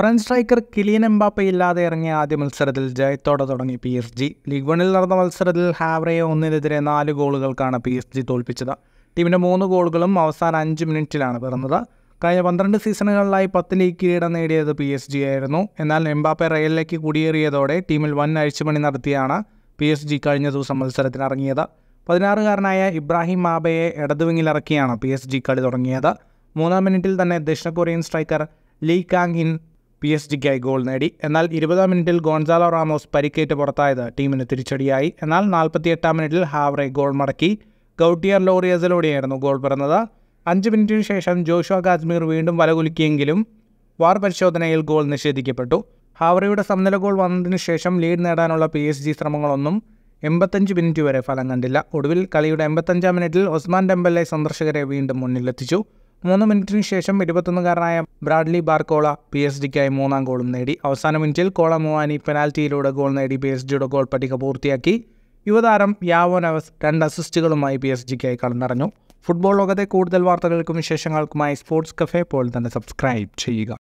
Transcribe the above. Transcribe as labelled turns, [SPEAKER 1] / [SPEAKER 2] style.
[SPEAKER 1] French striker Kylian Mbappé ഇല്ലാതെ ഇറങ്ങിയ ആദ്യ മത്സരത്തിൽ ജയത്തോടെ തുടങ്ങി പി എസ് ജി ലീഗ് വണിൽ നടന്ന മത്സരത്തിൽ ഹാവറയെ ഒന്നിനെതിരെ നാല് ഗോളുകൾക്കാണ് പി എസ് ജി തോൽപ്പിച്ചത് ടീമിൻ്റെ മൂന്ന് ഗോളുകളും അവസാന അഞ്ച് മിനിറ്റിലാണ് പിറന്നത് കഴിഞ്ഞ പന്ത്രണ്ട് സീസണുകളിലായി പത്ത് ലീഗ് കിരീടം നേടിയത് പി എസ് ജി ആയിരുന്നു എന്നാൽ എംബാപ്പെ റയലിലേക്ക് കുടിയേറിയതോടെ ടീമിൽ വൻ അഴിച്ചുപണി നടത്തിയാണ് പി എസ് ജി കഴിഞ്ഞ ദിവസം മത്സരത്തിനിറങ്ങിയത് പതിനാറുകാരനായ ഇബ്രാഹിം മാബയെ ഇടതുവിങ്ങിലിറക്കിയാണ് പി എസ് ജി കളി തുടങ്ങിയത് മൂന്നാം മിനിറ്റിൽ തന്നെ ദക്ഷിണ Korean striker Lee Kang In P S ഡിക്കായി ഗോൾ നേടി എന്നാൽ ഇരുപതാം മിനിറ്റിൽ ഗോൺസാലോ റാമോസ് പരിക്കേറ്റ് പുറത്തായത് ടീമിന് തിരിച്ചടിയായി എന്നാൽ നാൽപ്പത്തിയെട്ടാം മിനിറ്റിൽ ഹാവറെ ഗോൾ മടക്കി ഗൗട്ടിയർ ലോറിയസിലൂടെയായിരുന്നു ഗോൾ പിറന്നത് അഞ്ച് മിനിറ്റിന് ശേഷം ജോഷുവ കാശ്മീർ വീണ്ടും വലകുലുക്കിയെങ്കിലും വാർ പരിശോധനയിൽ ഗോൾ നിഷേധിക്കപ്പെട്ടു ഹാവറയുടെ സമനില ഗോൾ വന്നതിന് ശേഷം ലീഡ് നേടാനുള്ള പി എസ് ജി ശ്രമങ്ങളൊന്നും എൺപത്തഞ്ച് മിനിറ്റ് വരെ ഫലം കണ്ടില്ല ഒടുവിൽ കളിയുടെ എൺപത്തഞ്ചാം മിനിറ്റിൽ ഒസ്മാൻ ഡെമ്പല്ലെ സന്ദർശകരെ വീണ്ടും മുന്നിലെത്തിച്ചു മൂന്ന് മിനിറ്റിന് ശേഷം ഇരുപത്തൊന്നുകാരനായ ബ്രാഡ്ലി ബാർക്കോള പി എസ് ഡിക്കായി മൂന്നാം ഗോളും നേടി അവസാന മിനിറ്റിൽ കോള മുവാനി പെനാൽറ്റിയിലൂടെ ഗോൾ നേടി പി എസ് ജിയുടെ ഗോൾ പട്ടിക പൂർത്തിയാക്കി യുവതാരം യാവോനവസ് രണ്ട് അസിസ്റ്റുകളുമായി പി എസ് ജിക്കായി കടന്നറിഞ്ഞു ഫുട്ബോൾ ലോകത്തെ കൂടുതൽ വാർത്തകൾക്കും വിശേഷങ്ങൾക്കുമായി സ്പോർട്സ് കഫേ പോൾ തന്നെ സബ്സ്ക്രൈബ് ചെയ്യുക